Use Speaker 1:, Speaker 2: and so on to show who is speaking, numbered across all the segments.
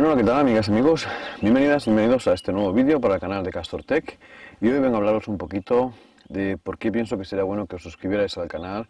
Speaker 1: Bueno, ¿qué tal amigas y amigos? Bienvenidas y bienvenidos a este nuevo vídeo para el canal de Castor Tech y hoy vengo a hablaros un poquito de por qué pienso que sería bueno que os suscribierais al canal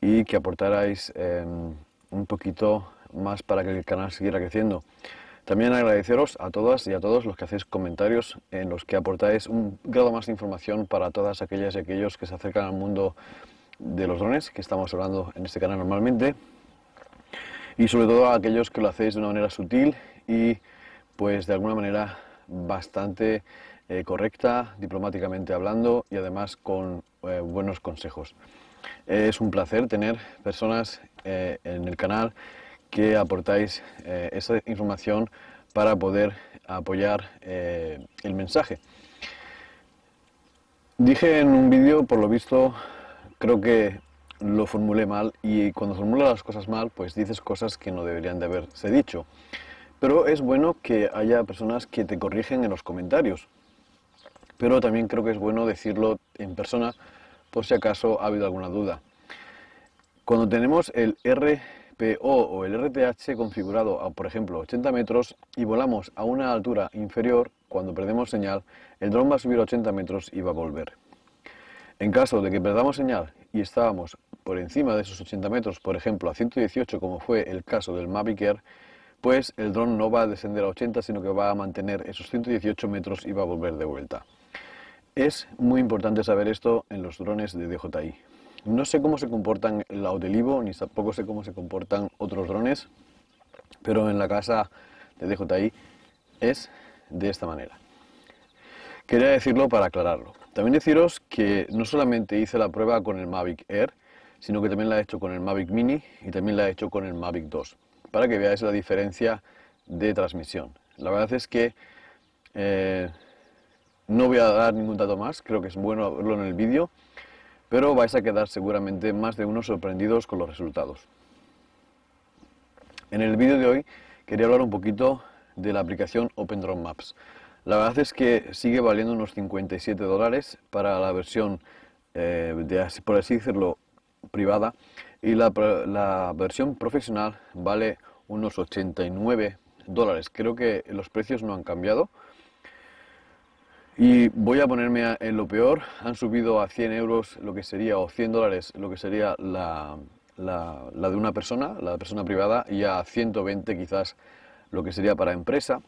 Speaker 1: y que aportarais em, un poquito más para que el canal siguiera creciendo. También agradeceros a todas y a todos los que hacéis comentarios en los que aportáis un grado más de información para todas aquellas y aquellos que se acercan al mundo de los drones, que estamos hablando en este canal normalmente, y sobre todo a aquellos que lo hacéis de una manera sutil y pues de alguna manera bastante eh, correcta, diplomáticamente hablando y además con eh, buenos consejos. es un placer tener personas eh, en el canal que aportáis esa información para poder apoyar el mensaje. Dije en un vídeo, por lo visto, creo que lo formulé mal y cuando formulas las cosas mal, pues dices cosas que no deberían de haberse dicho. Pero es bueno que haya personas que te corrigen en los comentarios. Pero también creo que es bueno decirlo en persona por si acaso ha habido alguna duda. Cuando tenemos el RPO o el RTH configurado a, por ejemplo, 80 metros y volamos a una altura inferior, cuando perdemos señal, el dron va a subir 80 metros y va a volver. En caso de que perdamos señal y estábamos por encima de esos 80 metros, por ejemplo, a 118, como fue el caso del Mavic Air, pues el dron no va a descender a 80, sino que va a mantener esos 118 metros y va a volver de vuelta. Es muy importante saber esto en los drones de DJI. No sé cómo se comportan el Audelivo, ni tampoco sé cómo se comportan otros drones, pero en la casa de DJI es de esta manera. Quería decirlo para aclararlo. También deciros que no solamente hice la prueba con el Mavic Air, sino que también la he hecho con el Mavic Mini y también la he hecho con el Mavic 2 para que veáis la diferencia de transmisión. La verdad es que eh, no voy a dar ningún dato más, creo que es bueno verlo en el vídeo, pero vais a quedar seguramente más de uno sorprendidos con los resultados. En el vídeo de hoy quería hablar un poquito de la aplicación Open Maps. La verdad es que sigue valiendo unos 57 dólares para la versión, eh, por así decirlo, privada, y la, versión profesional vale unos 89 dólares. Creo que los precios no han cambiado. Y voy a ponerme en lo peor. Han subido a 100 euros lo que sería, o 100 dólares lo que sería la, la, de una persona, la persona privada, y a 120 quizás lo que sería para empresa.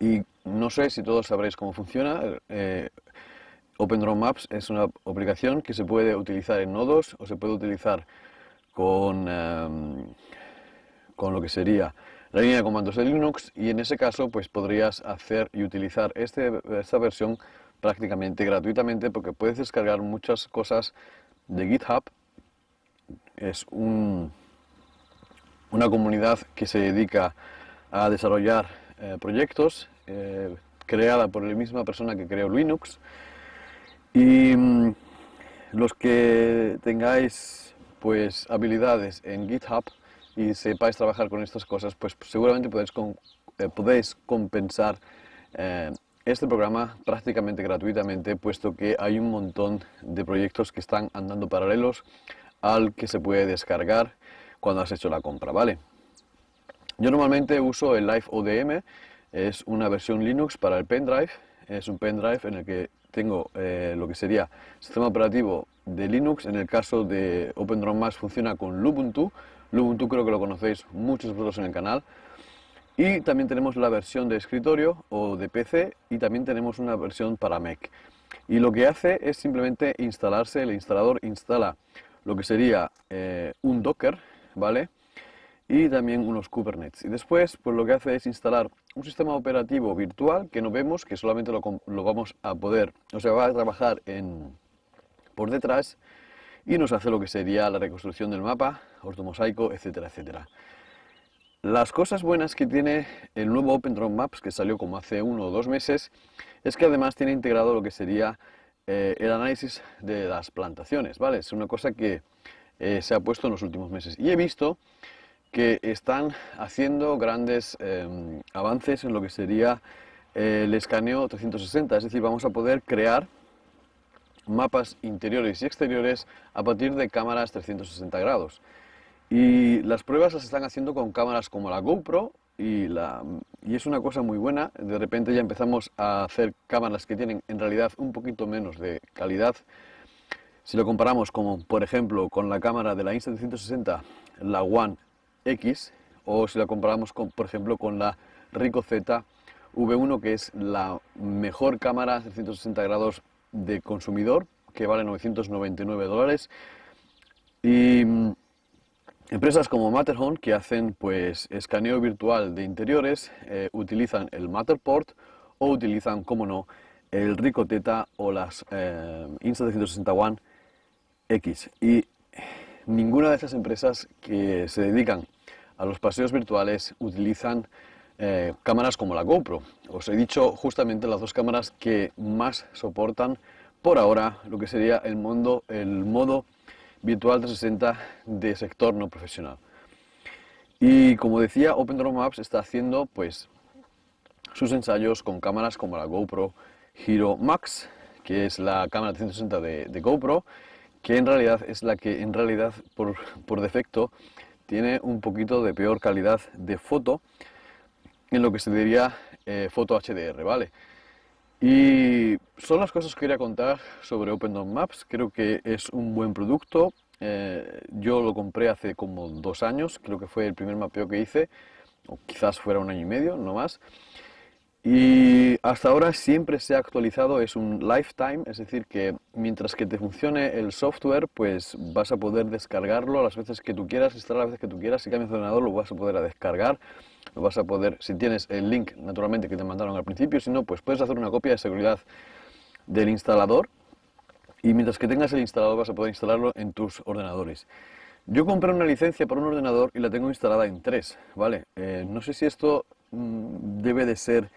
Speaker 1: Y no sé si todos sabréis cómo funciona. Eh, Maps es una aplicación que se puede utilizar en nodos o se puede utilizar con, em, con lo que sería la línea de comandos de Linux y en ese caso pues podrías hacer y utilizar este, esta versión prácticamente gratuitamente porque puedes descargar muchas cosas de GitHub. Es un, una comunidad que se dedica a desarrollar eh, proyectos eh, creada por la misma persona que creó Linux y mm, los que tengáis pues habilidades en GitHub y sepáis trabajar con estas cosas, pues seguramente podéis, eh, podéis compensar eh, este programa prácticamente gratuitamente, puesto que hay un montón de proyectos que están andando paralelos al que se puede descargar cuando has hecho la compra, ¿vale? Yo normalmente uso el Live ODM, es una versión Linux para el pendrive, es un pendrive en el que tengo eh, lo que sería sistema operativo de Linux. En el caso de más funciona con Lubuntu. Lubuntu creo que lo conocéis muchos de vosotros en el canal. Y también tenemos la versión de escritorio o de PC y también tenemos una versión para Mac. Y lo que hace es simplemente instalarse, el instalador instala lo que sería eh, un Docker, ¿vale? y también unos Kubernetes... Y después, pues lo que hace es instalar un sistema operativo virtual que no vemos, que solamente lo, vamos a poder, o sea, va a trabajar en, por detrás y nos hace lo que sería la reconstrucción del mapa, ortomosaico, etcétera, etcétera. Las cosas buenas que tiene el nuevo OpenDrone Maps, que salió como hace uno o dos meses, es que además tiene integrado lo que sería eh, el análisis de las plantaciones, ¿vale? Es una cosa que eh, se ha puesto en los últimos meses. Y he visto que están haciendo grandes em, avances en lo que sería eh, el escaneo 360, es decir, vamos a poder crear mapas interiores y exteriores a partir de cámaras 360 grados. Y las pruebas las están haciendo con cámaras como la GoPro y, la, y es una cosa muy buena. De repente ya empezamos a hacer cámaras que tienen en realidad un poquito menos de calidad. Si lo comparamos como por ejemplo con la cámara de la Insta360, la One X o si la comparamos, con, por ejemplo, con la Rico Z V1, que es la mejor cámara 360 grados de consumidor, que vale 999 dólares. Y mm, empresas como Matterhorn, que hacen pues escaneo virtual de interiores, eh, utilizan el Matterport o utilizan, como no, el Rico Teta o las eh, Insta360 One X. Y ninguna de esas empresas que se dedican a los paseos virtuales utilizan eh, cámaras como la GoPro. Os he dicho justamente las dos cámaras que más soportan por ahora lo que sería el, el modo virtual 360 de sector no profesional. Y como decía, Maps está haciendo pues sus ensayos con cámaras como la GoPro Hero Max, que es la cámara 360 de, GoPro, que en realidad es la que en realidad por defecto tiene un poquito de peor calidad de foto en lo que se diría eh, foto HDR, ¿vale? Y son las cosas que quería contar sobre maps Creo que es un buen producto. Eh, yo lo compré hace como dos años, creo que fue el primer mapeo que hice, o quizás fuera un año y medio, no más. Y hasta ahora siempre se ha actualizado, es un lifetime, es decir, que mientras que te funcione el software, pues vas a poder descargarlo las veces que tú quieras, instalar las veces que tú quieras, si cambias de ordenador lo vas a poder descargar, lo vas a poder, si tienes el link naturalmente que te mandaron al principio, si no, pues puedes hacer una copia de seguridad del instalador y mientras que tengas el instalador vas a poder instalarlo en tus ordenadores. Yo compré una licencia para un ordenador y la tengo instalada en tres, ¿vale? Eh, no sé si esto mm, debe de ser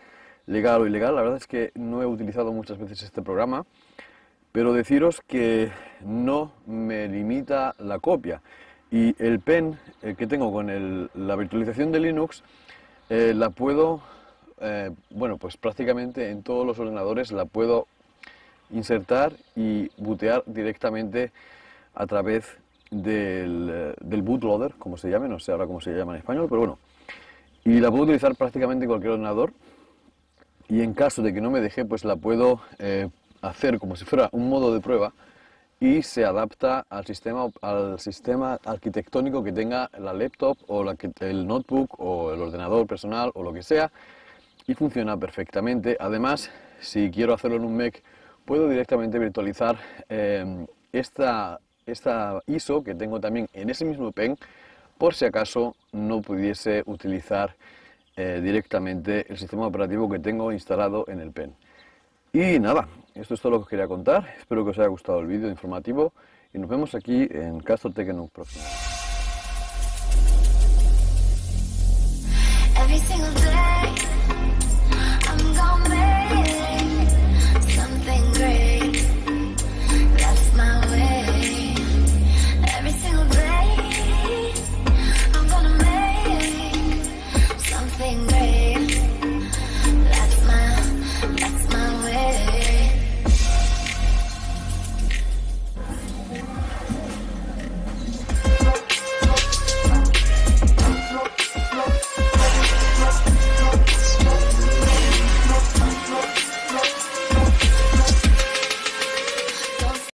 Speaker 1: legal o ilegal. La verdad es que no he utilizado muchas veces este programa, pero deciros que no me limita la copia. Y el pen eh, que tengo con la virtualización de Linux eh, la puedo, eh, bueno, pues prácticamente en todos los ordenadores la puedo insertar y bootear directamente a través del, del bootloader, como se llame, no sé ahora cómo se llama en español, pero bueno. Y la puedo utilizar prácticamente en cualquier ordenador y en caso de que no me deje, pues la puedo eh, hacer como si fuera un modo de prueba y se adapta al sistema, al sistema arquitectónico que tenga la laptop o la el notebook o el ordenador personal o lo que sea y funciona perfectamente. Además, si quiero hacerlo en un Mac, puedo directamente virtualizar em, esta, esta ISO que tengo también en ese mismo pen por si acaso no pudiese utilizar eh, directamente el sistema operativo que tengo instalado en el pen. Y nada, esto es todo lo que quería contar. Espero que os haya gustado el vídeo informativo y nos vemos aquí en Castle Tech próximo.